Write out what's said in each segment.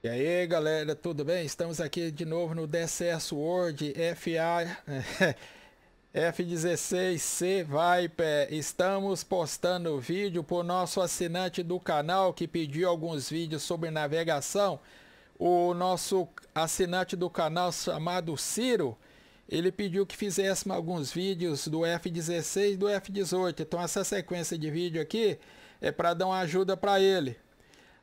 E aí galera, tudo bem? Estamos aqui de novo no DCS World FA F16C Viper. Estamos postando vídeo para o nosso assinante do canal que pediu alguns vídeos sobre navegação. O nosso assinante do canal chamado Ciro, ele pediu que fizéssemos alguns vídeos do F16 e do F18. Então essa sequência de vídeo aqui é para dar uma ajuda para ele.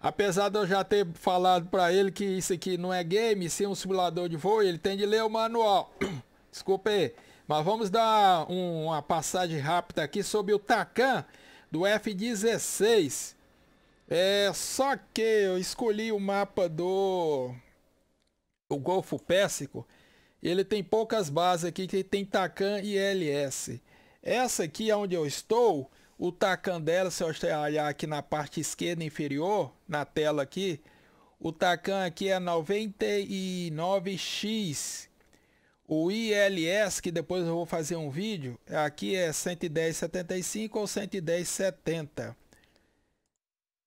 Apesar de eu já ter falado para ele que isso aqui não é game, sim um simulador de voo, ele tem de ler o manual. Desculpe aí. Mas vamos dar uma passagem rápida aqui sobre o Tacan do F-16. É, só que eu escolhi o mapa do Golfo Pérsico. Ele tem poucas bases aqui que tem Tacan e LS. Essa aqui é onde eu estou o tacan dela, se você olhar aqui na parte esquerda inferior, na tela aqui, o tacan aqui é 99X. O ILS, que depois eu vou fazer um vídeo, aqui é 110,75 ou 110,70.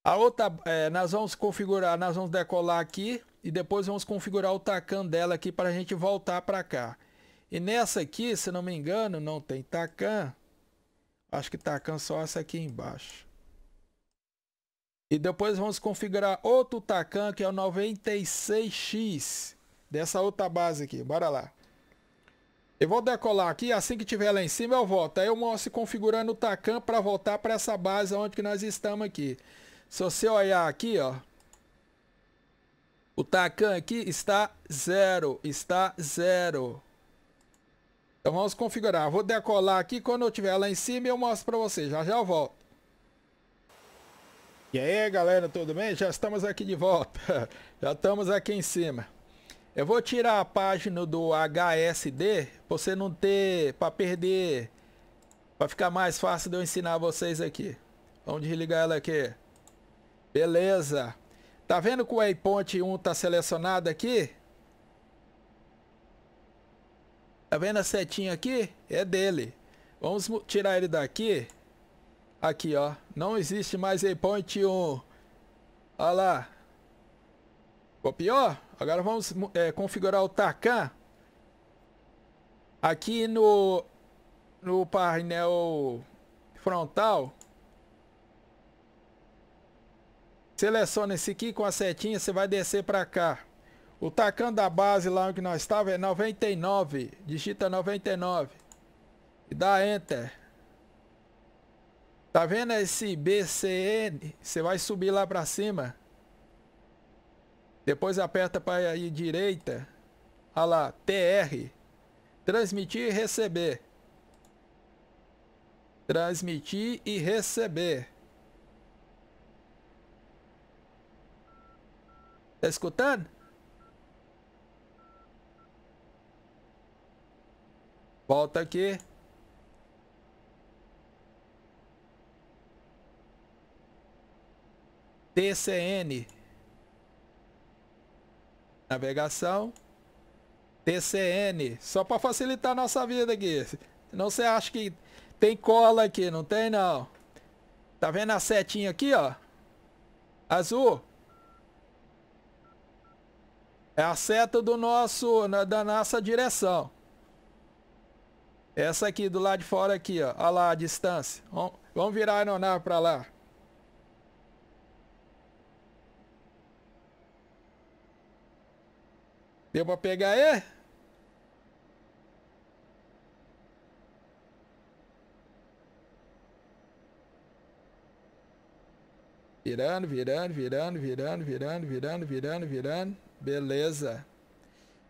A outra, é, nós vamos configurar, nós vamos decolar aqui e depois vamos configurar o tacan dela aqui para a gente voltar para cá. E nessa aqui, se não me engano, não tem tacan. Acho que tacando só essa aqui embaixo. E depois vamos configurar outro tacan que é o 96X. Dessa outra base aqui. Bora lá. Eu vou decolar aqui, assim que tiver lá em cima eu volto. Aí eu mostro configurando o tacan para voltar para essa base onde que nós estamos aqui. Se você olhar aqui, ó. O tacan aqui está zero, está zero. Então vamos configurar. Vou decolar aqui. Quando eu estiver lá em cima, eu mostro para vocês. Já já eu volto. E aí, galera, tudo bem? Já estamos aqui de volta. já estamos aqui em cima. Eu vou tirar a página do HSD, você não ter, para perder, para ficar mais fácil de eu ensinar vocês aqui. Vamos desligar ela aqui. Beleza. Tá vendo que o waypoint 1 tá selecionado aqui? Tá vendo a setinha aqui? É dele. Vamos tirar ele daqui. Aqui, ó. Não existe mais Waypoint 1. Olha lá. Copiou? Agora vamos é, configurar o Takan. Aqui no, no painel frontal. Seleciona esse aqui com a setinha. Você vai descer para cá. O tacão da base lá onde nós estávamos é 99. Digita 99. E dá Enter. Tá vendo esse BCN? Você vai subir lá pra cima. Depois aperta para ir direita. Olha lá, TR. Transmitir e receber. Transmitir e receber. Tá escutando? Volta aqui. TCN. Navegação. TCN. Só para facilitar a nossa vida aqui. Não você acha que tem cola aqui, não tem não. Tá vendo a setinha aqui, ó? Azul. É a seta do nosso, da nossa direção. Essa aqui do lado de fora aqui, ó. Olha lá a distância. Vamos virar a aeronave para lá. Deu para pegar é? Virando, virando, virando, virando, virando, virando, virando, virando. Beleza.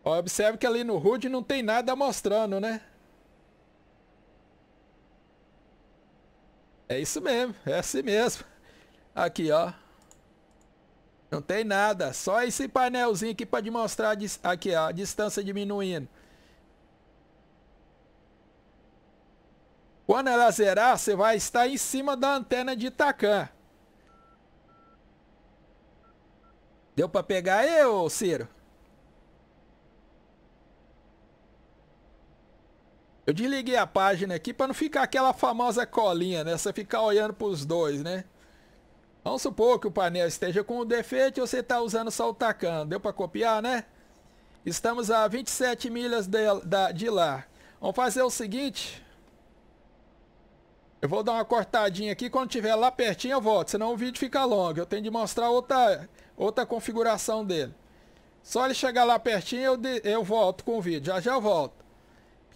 Ó, observe que ali no HUD não tem nada mostrando, né? É isso mesmo, é assim mesmo. Aqui, ó. Não tem nada, só esse painelzinho aqui para demonstrar aqui, ó, a distância diminuindo. Quando ela zerar, você vai estar em cima da antena de Itacan. Deu para pegar aí, ô Ciro? Eu desliguei a página aqui para não ficar aquela famosa colinha, né? Você ficar olhando para os dois, né? Vamos supor que o painel esteja com o defeito e você está usando só o tacão. Deu para copiar, né? Estamos a 27 milhas de, de lá. Vamos fazer o seguinte. Eu vou dar uma cortadinha aqui. Quando tiver lá pertinho eu volto. Senão o vídeo fica longo. Eu tenho de mostrar outra, outra configuração dele. Só ele chegar lá pertinho eu, de, eu volto com o vídeo. Já já eu volto.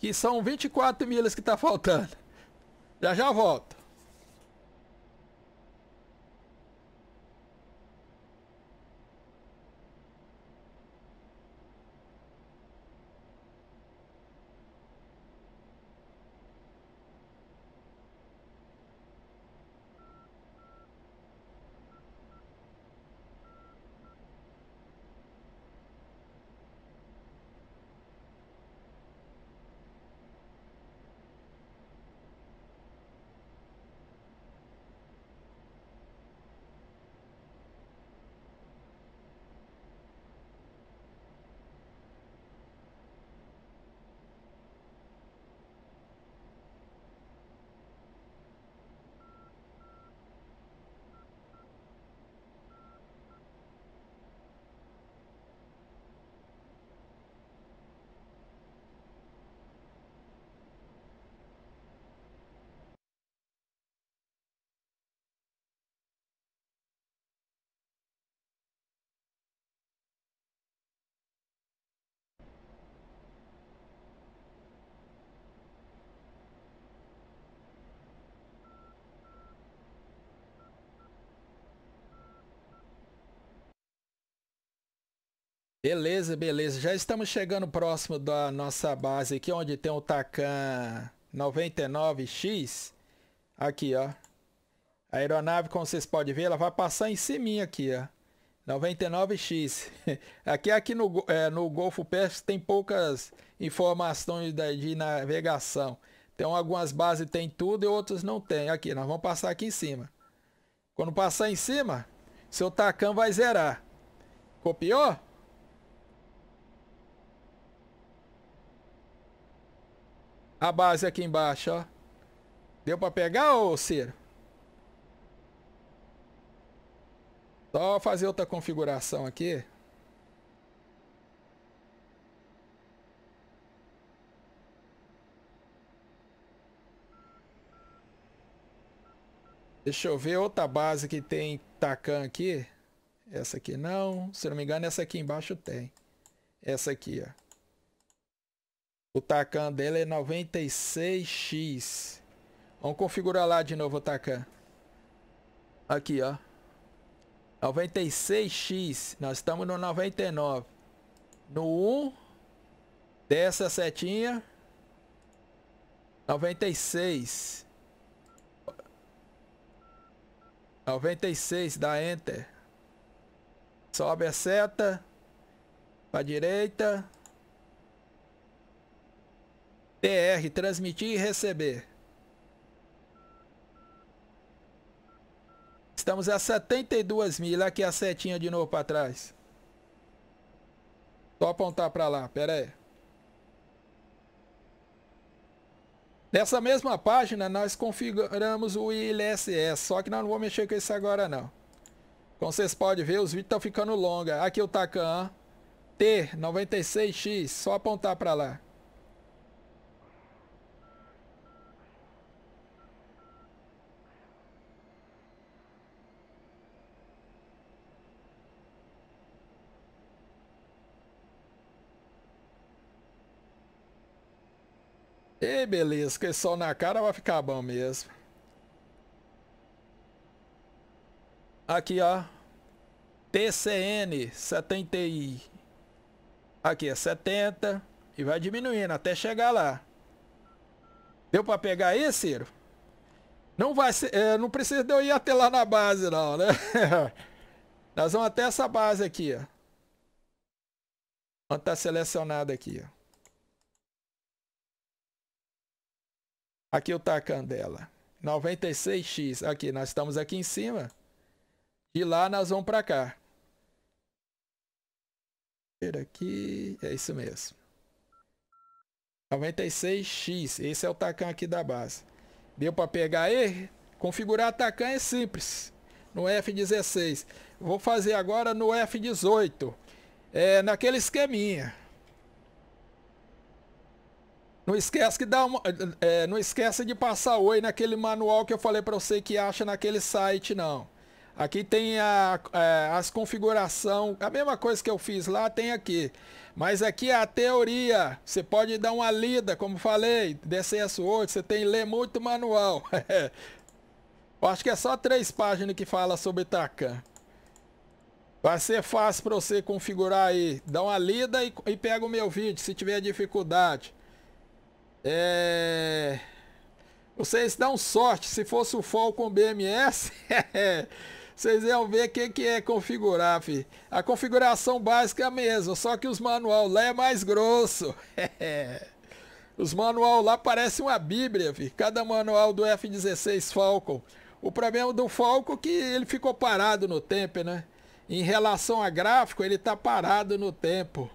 Que são 24 milhas que tá faltando. Já já volto. Beleza, beleza. Já estamos chegando próximo da nossa base aqui, onde tem o Tacan 99X. Aqui, ó. A aeronave, como vocês podem ver, ela vai passar em cima aqui, ó. 99X. Aqui, aqui no, é, no Golfo Pérsico tem poucas informações de, de navegação. Tem algumas bases tem tudo e outras não tem. Aqui, nós vamos passar aqui em cima. Quando passar em cima, seu Tacan vai zerar. Copiou? a base aqui embaixo, ó. Deu pra pegar, ô Ciro? Só fazer outra configuração aqui. Deixa eu ver outra base que tem Takan aqui. Essa aqui não. Se não me engano, essa aqui embaixo tem. Essa aqui, ó. O Takan dele é 96x. Vamos configurar lá de novo o Takan. Aqui, ó. 96x. Nós estamos no 99. No 1. Dessa setinha. 96. 96, dá Enter. Sobe a seta. Para direita. TR transmitir e receber. Estamos a 72 mil. Aqui a setinha de novo para trás. Só apontar para lá, pera aí. Nessa mesma página, nós configuramos o ILSS, só que nós não vou mexer com isso agora não. Como vocês podem ver, os vídeos estão ficando longa. Aqui o Tacan T96X, só apontar para lá. E beleza, que sol na cara vai ficar bom mesmo. Aqui, ó. TCN 70 i Aqui é 70 e vai diminuindo até chegar lá. Deu para pegar aí, Ciro? Não vai ser, é, não precisa de eu ir até lá na base não, né? Nós vamos até essa base aqui, ó. Onde tá selecionado aqui, ó. Aqui o tacão dela. 96x. Aqui, nós estamos aqui em cima. De lá nós vamos para cá. aqui. É isso mesmo. 96x. Esse é o Tacan aqui da base. Deu para pegar aí? Configurar Tacan é simples. No F16. Vou fazer agora no F18. É naquele esqueminha. Não esquece que dá uma, é, não esquece de passar oi naquele manual que eu falei para você que acha naquele site não. Aqui tem a, a, é, as configuração, a mesma coisa que eu fiz lá tem aqui. Mas aqui é a teoria, você pode dar uma lida, como falei, DCS8, você tem que ler muito manual. eu acho que é só três páginas que fala sobre Takan. Vai ser fácil para você configurar aí. Dá uma lida e, e pega o meu vídeo se tiver dificuldade. É... Vocês dão sorte, se fosse o Falcon BMS, vocês iam ver o que, que é configurar, fi. A configuração básica é a mesma, só que os manual lá é mais grosso. os manual lá parece uma bíblia, fi. Cada manual do F-16 Falcon. O problema do Falcon é que ele ficou parado no tempo, né? Em relação a gráfico, ele está parado no tempo.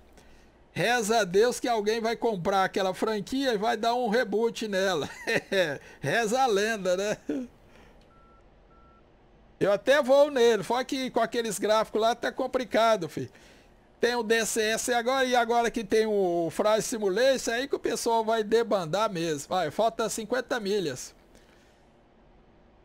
Reza a Deus que alguém vai comprar aquela franquia e vai dar um reboot nela. Reza a lenda, né? Eu até vou nele, só que com aqueles gráficos lá tá complicado, filho. Tem o DCS agora e agora que tem o Simulator, Simulation, aí que o pessoal vai debandar mesmo. Vai, falta 50 milhas.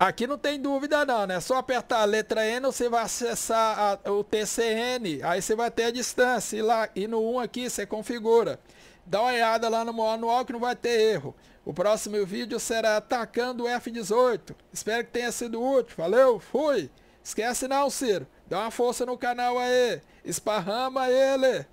Aqui não tem dúvida não, né? Só apertar a letra N, você vai acessar a, o TCN, aí você vai ter a distância. E, lá, e no 1 aqui você configura. Dá uma olhada lá no manual que não vai ter erro. O próximo vídeo será atacando o F-18. Espero que tenha sido útil. Valeu, fui! Esquece não, Ciro. Dá uma força no canal aí. Esparrama ele.